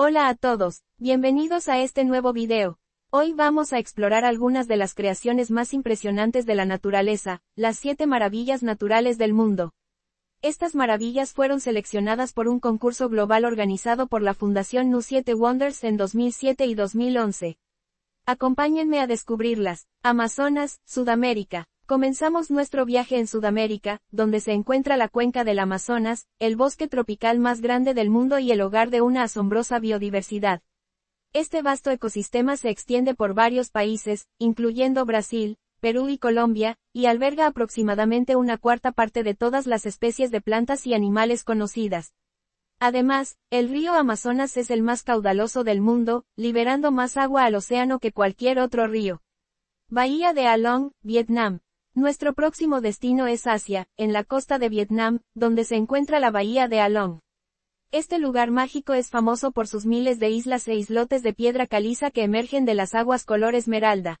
Hola a todos, bienvenidos a este nuevo video. Hoy vamos a explorar algunas de las creaciones más impresionantes de la naturaleza, las siete maravillas naturales del mundo. Estas maravillas fueron seleccionadas por un concurso global organizado por la Fundación Nu7 Wonders en 2007 y 2011. Acompáñenme a descubrirlas. Amazonas, Sudamérica, Comenzamos nuestro viaje en Sudamérica, donde se encuentra la cuenca del Amazonas, el bosque tropical más grande del mundo y el hogar de una asombrosa biodiversidad. Este vasto ecosistema se extiende por varios países, incluyendo Brasil, Perú y Colombia, y alberga aproximadamente una cuarta parte de todas las especies de plantas y animales conocidas. Además, el río Amazonas es el más caudaloso del mundo, liberando más agua al océano que cualquier otro río. Bahía de Along, Vietnam. Nuestro próximo destino es Asia, en la costa de Vietnam, donde se encuentra la bahía de Along. Este lugar mágico es famoso por sus miles de islas e islotes de piedra caliza que emergen de las aguas color esmeralda.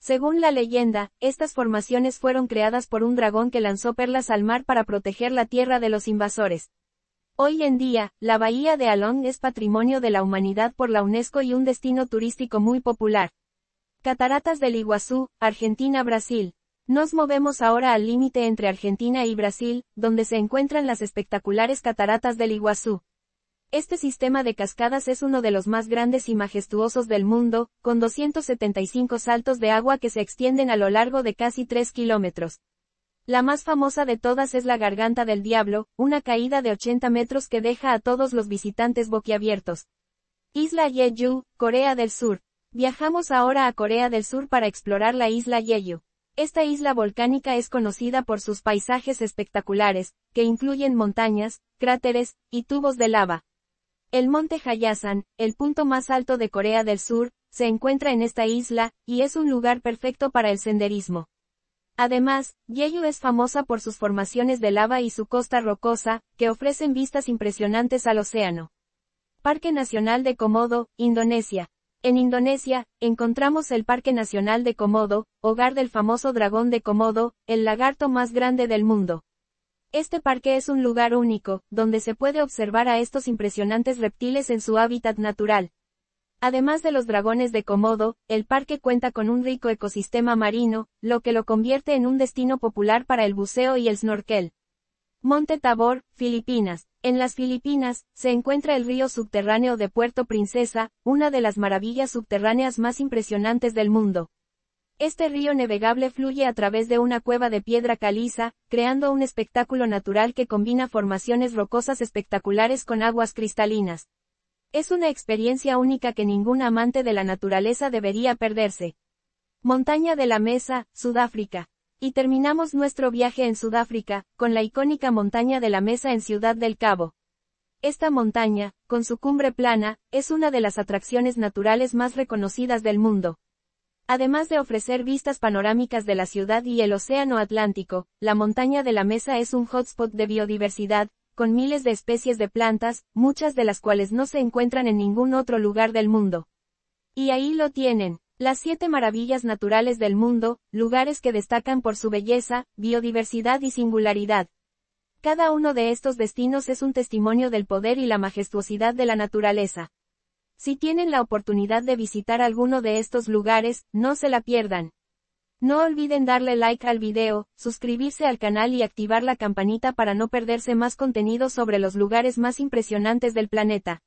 Según la leyenda, estas formaciones fueron creadas por un dragón que lanzó perlas al mar para proteger la tierra de los invasores. Hoy en día, la bahía de Along es patrimonio de la humanidad por la UNESCO y un destino turístico muy popular. Cataratas del Iguazú, Argentina-Brasil. Nos movemos ahora al límite entre Argentina y Brasil, donde se encuentran las espectaculares cataratas del Iguazú. Este sistema de cascadas es uno de los más grandes y majestuosos del mundo, con 275 saltos de agua que se extienden a lo largo de casi 3 kilómetros. La más famosa de todas es la Garganta del Diablo, una caída de 80 metros que deja a todos los visitantes boquiabiertos. Isla Jeju, Corea del Sur. Viajamos ahora a Corea del Sur para explorar la isla Jeju. Esta isla volcánica es conocida por sus paisajes espectaculares, que incluyen montañas, cráteres y tubos de lava. El monte Hayasan, el punto más alto de Corea del Sur, se encuentra en esta isla, y es un lugar perfecto para el senderismo. Además, Yeyu es famosa por sus formaciones de lava y su costa rocosa, que ofrecen vistas impresionantes al océano. Parque Nacional de Komodo, Indonesia. En Indonesia, encontramos el Parque Nacional de Komodo, hogar del famoso dragón de Komodo, el lagarto más grande del mundo. Este parque es un lugar único, donde se puede observar a estos impresionantes reptiles en su hábitat natural. Además de los dragones de Komodo, el parque cuenta con un rico ecosistema marino, lo que lo convierte en un destino popular para el buceo y el snorkel. Monte Tabor, Filipinas. En las Filipinas, se encuentra el río subterráneo de Puerto Princesa, una de las maravillas subterráneas más impresionantes del mundo. Este río navegable fluye a través de una cueva de piedra caliza, creando un espectáculo natural que combina formaciones rocosas espectaculares con aguas cristalinas. Es una experiencia única que ningún amante de la naturaleza debería perderse. Montaña de la Mesa, Sudáfrica. Y terminamos nuestro viaje en Sudáfrica, con la icónica montaña de la Mesa en Ciudad del Cabo. Esta montaña, con su cumbre plana, es una de las atracciones naturales más reconocidas del mundo. Además de ofrecer vistas panorámicas de la ciudad y el Océano Atlántico, la montaña de la Mesa es un hotspot de biodiversidad, con miles de especies de plantas, muchas de las cuales no se encuentran en ningún otro lugar del mundo. Y ahí lo tienen, las siete maravillas naturales del mundo, lugares que destacan por su belleza, biodiversidad y singularidad. Cada uno de estos destinos es un testimonio del poder y la majestuosidad de la naturaleza. Si tienen la oportunidad de visitar alguno de estos lugares, no se la pierdan. No olviden darle like al video, suscribirse al canal y activar la campanita para no perderse más contenido sobre los lugares más impresionantes del planeta.